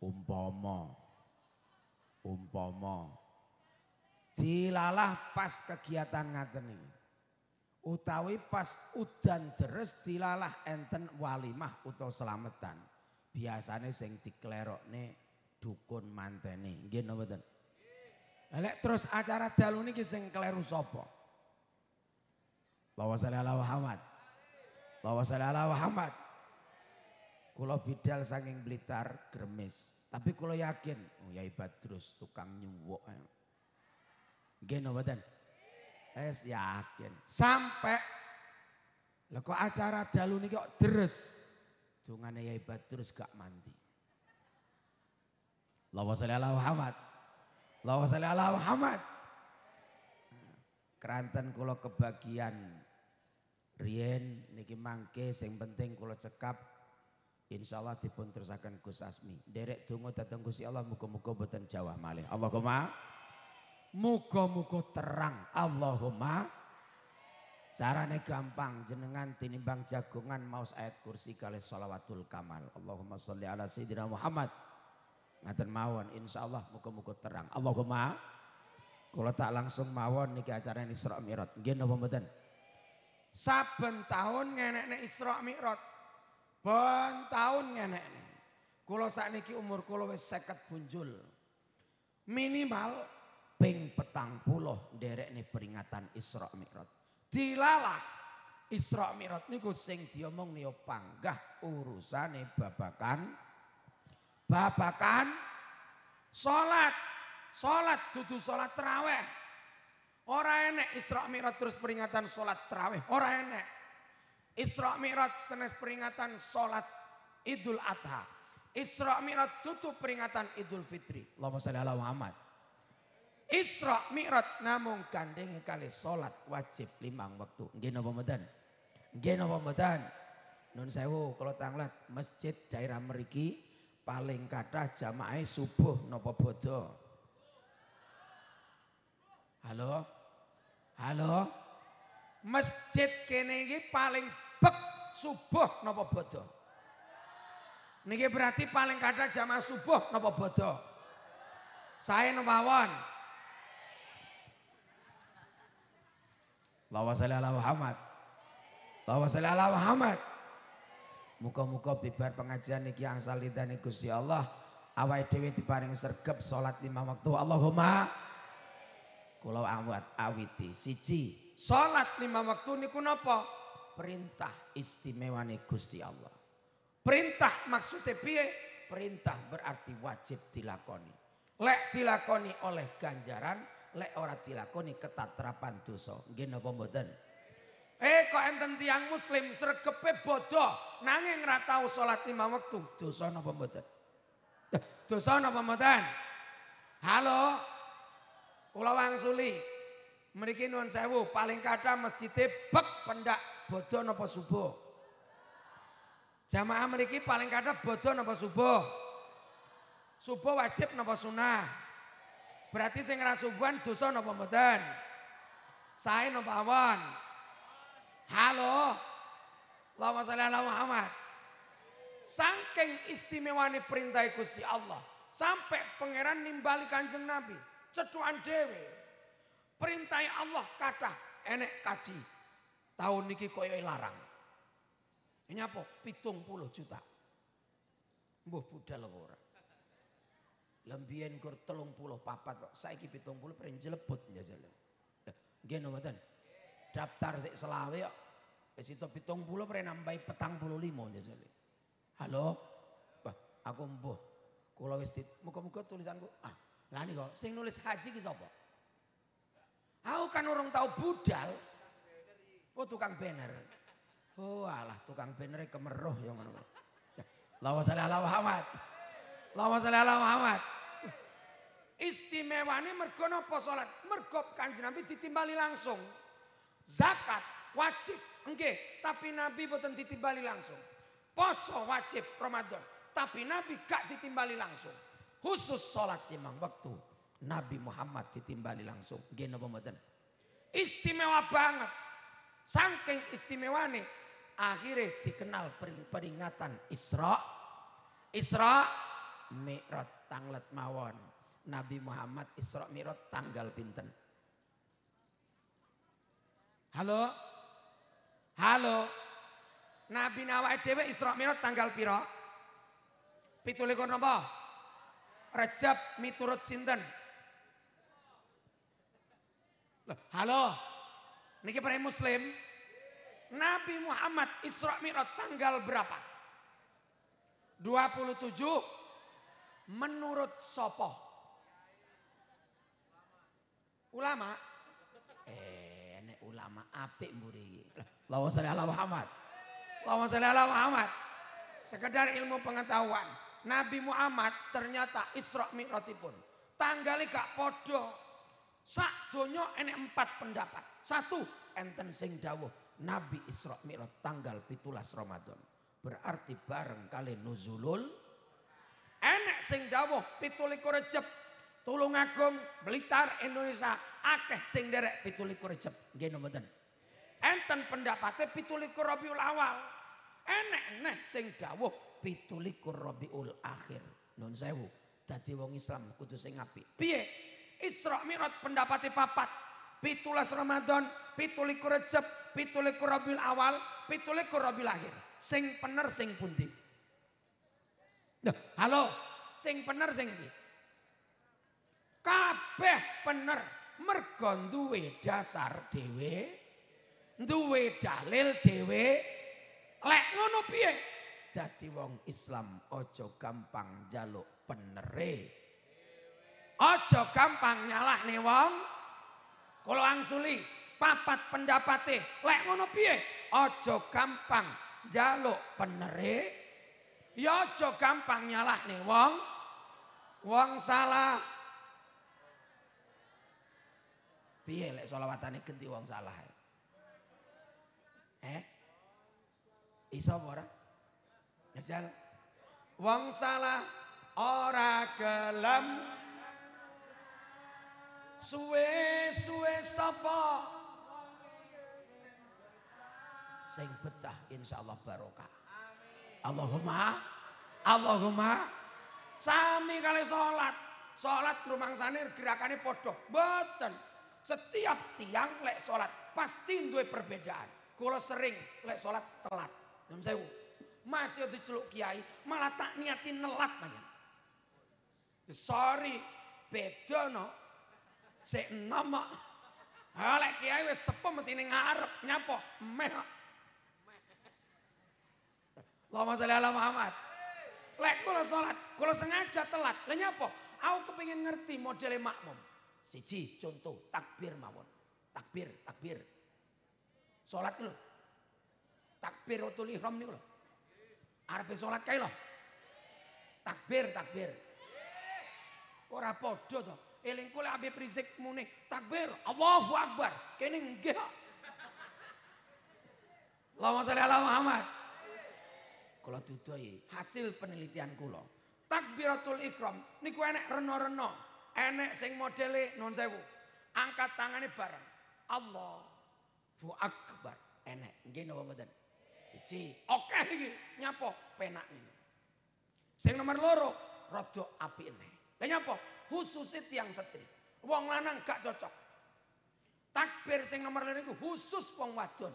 umpomo, umpomo, tilalah dilalah pas kegiatan ngaten utawi pas udan deres dilalah enten walimah utawa selametan biasane sing nih dukun mantene nggih napa mboten Elek terus acara dalu niki sing kleru sapa? Allahumma shalli ala Muhammad. Allahumma shalli ala Muhammad. Kulo bidal saking Blitar kremes, Tapi kulo yakin, oh Yai terus tukang nyuwok. Geno badan. Es yakin. Sampai lo kok acara jalu nih kok deres. ya Yai terus gak mandi. Lawa sholli ala Muhammad. Lawa sholli ala Muhammad. Keranten kulo kebagian Rien niki mangke sing penting kulo cekap Insya Allah dipun terusakan Gus Asmi derek tunggu datang Gus Allah muga-muga boten jawah malih Allahumma muga-muga terang Allahumma carane gampang jenengan tinimbang jagongan maus ayat kursi kali salawatul kamal Allahumma salli ala sayyidina Muhammad Ngatan mawon Allah muga-muga terang Allahumma kalau tak langsung mawon niki acara ini serok nggih napa mboten saben tahun ngenekne Isra Mi'raj Ben tahun nenek nih. Kulo sakniki umur kulo wis seket bunjul. Minimal ping petang puluh derek nih peringatan Isra Mi'raj. Dilalah Isra Mi'raj niku sing diomong nih panggah nih babakan babakan solat solat dudu solat teraweh. orang enek Isra Mi'raj terus peringatan solat teraweh. orang enek. Isra Mi'raj senes peringatan sholat Idul Adha. Isra Mi'raj tutup peringatan Idul Fitri. Allahumma salli ala Muhammad. Isra Mi'raj namung gandeng kali sholat wajib limang waktu. Nggih napa mboten? Nggih napa mboten? Nun sewu kalau tanglat masjid daerah meriki paling kathah jamaah subuh napa bodho? Halo? Halo? Masjid kene iki paling ngambek subuh nopo bodoh. Niki berarti paling kadang jamaah subuh nopo bodoh. Saya numpawon. Lawa sholli ala Muhammad. Lawa sholli ala Muhammad. Muka-muka bibar pengajian niki angsal lidani Gusti Allah. Awai dewi diparing sergep sholat lima waktu. Allahumma. Kulau awat awiti. Siji. Sholat lima waktu niku nopo perintah istimewa Gusti Allah. Perintah maksudnya piye? Perintah berarti wajib dilakoni. Lek dilakoni oleh ganjaran, lek ora dilakoni ketat terapan Nggih napa mboten? Eh kok enten tiang muslim sergepe bodoh nanging ora tau salat lima wektu. Dosa napa mboten? Dosa napa mboten? Halo. Kula wangsuli, Mriki nuwun sewu, paling kada masjidnya bek pendak bodoh napa subuh? Jamaah meriki paling kada bodoh napa subuh? Subuh wajib napa sunah? Berarti sing ngerasa subuhan dosa napa mboten? Saya napa awon? Halo. Allahumma sholli ala Muhammad. Saking istimewane perintah Gusti Allah sampai pangeran nimbali Kanjeng Nabi, cetuan dewe. Perintah Allah kata enek kaji, Tahun niki koyo larang. Ini apa? Pitung puluh juta. Mbah budal ora. Lembien kur telung puluh papat kok. Saiki pitung puluh pering jelebut njajal. Nggih nomaten. Daftar sik selawe kok. Besito itu pitung puluh pering nambahi petang puluh limo njajal. Halo? Bah, aku mbuh. Kula wis dit muka muga tulisanku. Ah, lani kok sing nulis haji ki sapa? Aku kan orang tahu budal. Oh tukang banner. Oh alah tukang banner kemeruh yang ngono. Lawa salih ala Muhammad. Lawa salih ala Muhammad. Istimewa mergo nopo posolat. Mergo kanji Nabi ditimbali langsung. Zakat wajib. Oke, tapi Nabi boten ditimbali langsung. Poso wajib Ramadan. Tapi Nabi gak ditimbali langsung. Khusus sholat imam waktu. Nabi Muhammad ditimbali langsung. Gini apa Istimewa banget. Sangking istimewane akhirnya dikenal peringatan Isra. Isra Mi'rod tanglet mawon. Nabi Muhammad Isra Mi'rod tanggal pinten. Halo? Halo? Nabi Nawa Dewi Isra Mi'rod tanggal piro? Pitulikur nopo? Rejab miturut sinten? Halo? Niki para muslim. Nabi Muhammad Isra Mi'raj tanggal berapa? 27 menurut sopo ulama eh nek ulama apik mburi lawa salli ala Muhammad lawa salli ala Muhammad sekedar ilmu pengetahuan Nabi Muhammad ternyata Isra Mi'raj pun tanggalnya gak podo Sak donya enek empat pendapat. Satu, enten sing dawuh Nabi Isra Mi'raj tanggal pitulas Ramadan. Berarti bareng kali nuzulul enek sing dawuh kurecep tulung agung Blitar, Indonesia akeh sing derek pituli kurecep Nggih Enten pendapatnya pituli Rabiul Awal. Enek neh sing dawuh pituli Rabiul Akhir. Nun sewu, Tadi wong Islam kudu sing api Piye? Isra Mi'raj pendapati papat. Pitulas Ramadan, pituliku Recep, pituliku Rabiul Awal, pituliku Rabiul Akhir. Sing pener sing pundi. halo, sing pener sing di. Kabeh pener mergo duwe dasar dewe, duwe dalil dewe. Lek ngono piye? Dadi wong Islam ojo gampang jaluk penere. Ojo gampang nyalah nih wong. Kulo angsuli, papat pendapate, lek ngono piye? Ojo gampang jaluk penere. Ya ojo gampang nyalah nih wong. Wong salah. Piye lek solawatane ganti wong salah. Eh? Iso ora? Ya Wong salah ora gelem. Suwe-suwe sapa? Sing betah insyaallah barokah. Allahumma Allahumma sami kali salat. Salat rumangsane gerakane padha. Mboten. Setiap tiang lek salat pasti dua perbedaan. Kula sering lek salat telat. Jam sewu. Masih diceluk kiai, malah tak niatin nelat banyak. Sorry, beda no. Sik nama. Ha lek kiai wis sepo mesti ning ngarep nyapa meh. Allahumma sholli ala Muhammad. Lek kula salat, kula sengaja telat. Lah nyapa? Aku kepengin ngerti model makmum. Siji contoh takbir mawon. Takbir, takbir. Salat lho. Takbir ihram niku lho. Arepe salat kae lho. Takbir, takbir. Ora padha to. Eling eh, kula Habib Rizik mune takbir Allahu Akbar. Kene nggih Allahumma sholli ala Muhammad. Kula tutuhi hasil penelitian kula. Takbiratul ikram niku enek reno-reno. Enek sing modele non sewu. Angkat tangannya bareng. Allahu Akbar. Enek nggih napa mboten? Siji, oke okay, iki nyapo penak ini. Sing nomor loro rada apike. Lah nyapa? khusus khususnya yang setri. Wong lanang gak cocok. Takbir sing nomor loro itu khusus wong wadon.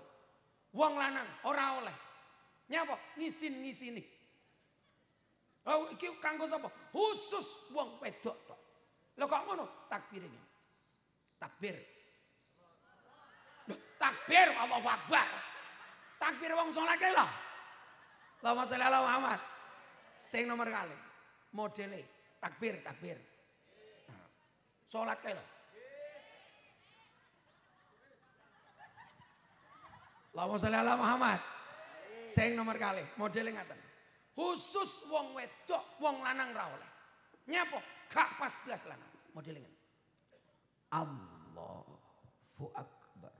Wong lanang ora oleh. Nyapa? Ngisin-ngisini. Oh, iki kanggo sapa? Khusus wong wedok tok. Lho kok ngono takbir ini? Takbir. Loh, takbir apa wabar? Takbir wong salat kae lho. Allahumma sholli ala Muhammad. Sing nomor kali modele takbir takbir Sholat lah. Lawa salih ala Muhammad. Seng nomor kali, yang ngaten. Khusus wong wedok, wong lanang ra lah. Nyapa? Kak pas belas lanang. yang ngaten. Allah Akbar.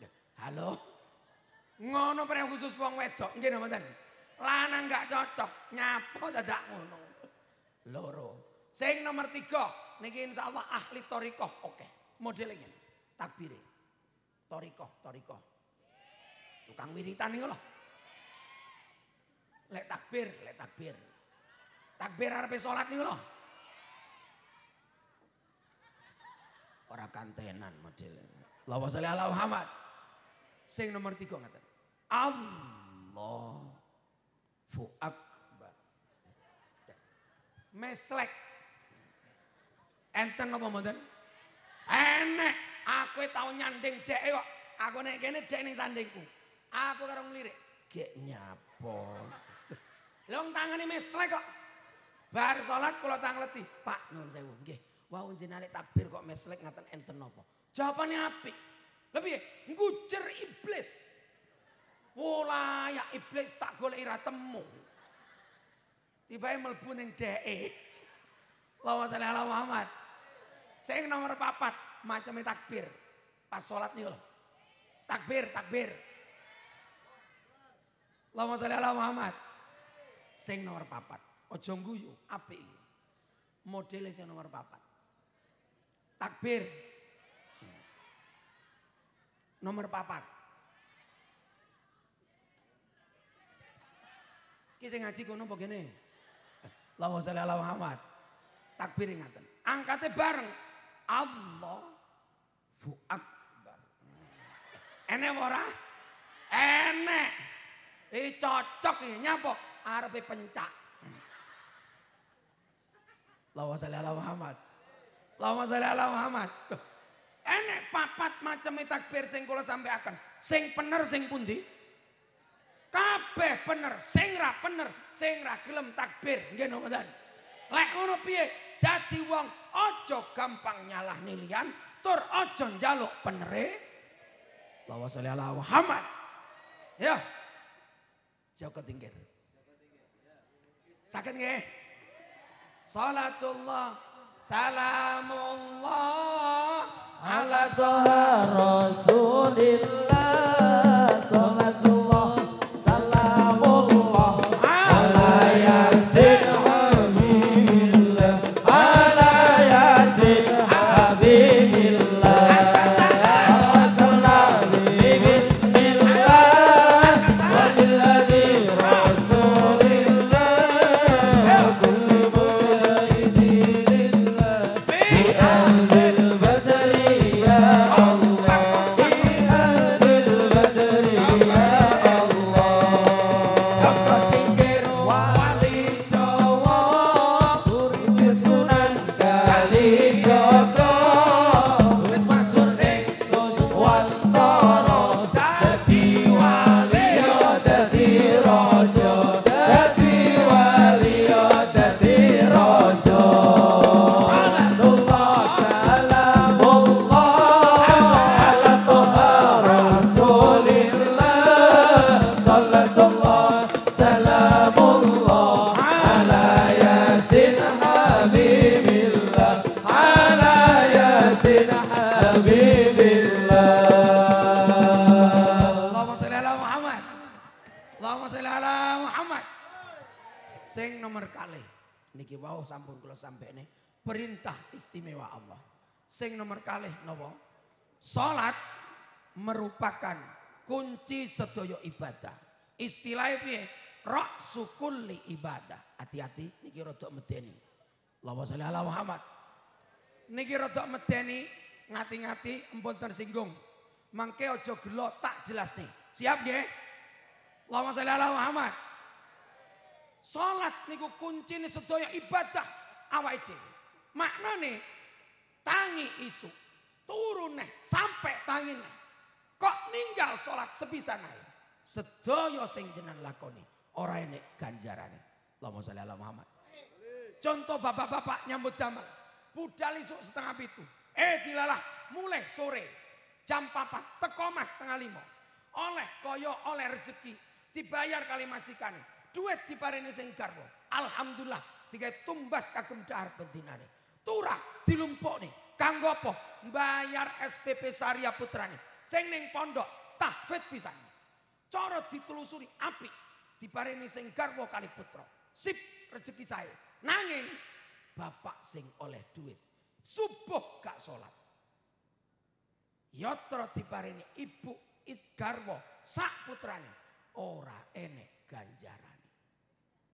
Ya, halo. Ngono pernah khusus wong wedok nggih mboten. Lanang gak cocok, nyapa dadak ngono. Loro. Sing nomor tiga, niki insya Allah ahli toriko, oke. Modelnya, takbir, toriko, toriko, Tukang wiritan nih loh. Lek takbir, lek takbir. Takbir harpe sholat nih loh. Orang kantenan modelnya. Lawa sholli ala Muhammad. Sing nomor tiga ngatain. Allah. Fuakbar. Meslek Enten apa mboten? Enek. Aku e tau nyanding dhek e kok. Aku nek kene dhek ning sandingku. Aku karo nglirik, gek nyapo. Long tangane meslek kok. Bar salat kula tangleti. Pak nuwun sewu, nggih. Wau jenenge takbir kok meslek ngaten enten napa? Jawabane apik. Lebih ngujer iblis. Wala ya iblis tak golek ira temu. Tibae mlebu ning dhek. -e. Allahumma sholli ala Muhammad. Sing nomor papat macamnya takbir. Pas sholat nih loh. Takbir, takbir. Allahumma sholli ala Muhammad. Sing nomor papat. Ojo guyu, api. modelnya saya nomor papat. Takbir. Nomor papat. Kisah ngaji kono begini, kene? Allahumma sholli ala Muhammad. Takbir ingatan. Angkatnya bareng. Allah fu akbar. Ene ora? Ene. I cocok ini nyapok, arepe pencak. Lawas sholli ala Muhammad. lawas sholli ala Muhammad. Tuh. papat macam takbir sing kula akan, Sing pener, sing pundi? Kabeh pener, sing ra bener, sing ra gelem takbir. Nggih dan. Lek ngono piye? dadi wong ojo gampang nyalah nilian tur ojo njaluk penere. Allahumma sholli Muhammad. Ya. ke tinggir. Sakit nggih? Salatullah salamullah ala toha rasulillah Allah sampun kula sampeyane perintah istimewa Allah. Sing nomor kalih napa? Salat merupakan kunci sedaya ibadah. Istilahnya piye? Rak kulli ibadah. Hati-hati niki rada medeni. Allahumma sholli ala Muhammad. Niki rada medeni ngati-ngati empun tersinggung. Mangke aja gelo tak jelas nih. Siap nggih? Allahumma sholli ala Muhammad. Salat niku kuncine sedaya ibadah awake dhewe. Maknane tangi isu turun nih sampai tangi neh. Kok ninggal sholat sebisa ae. Sedaya sing jenengan lakoni ora enek ganjarane. Allahumma sholli ala Muhammad. Contoh bapak-bapak nyambut damel. Budal isuk setengah pitu. Eh dilalah mulai sore jam papat teko setengah lima. Oleh koyo oleh rezeki dibayar kali majikan duit diparingi sing garwa. Alhamdulillah tiga tumbas kagem dahar bentinane. Turah nih, kanggo apa? Bayar SPP Saria putrane. Sing ning pondok tahfid pisan. Coro ditelusuri api diparingi sing garwa kali putra. Sip rezeki saya. Nanging bapak sing oleh duit. Subuh gak sholat. Yotro diparingi ibu is isgarwo sak putrane ora enek ganjaran.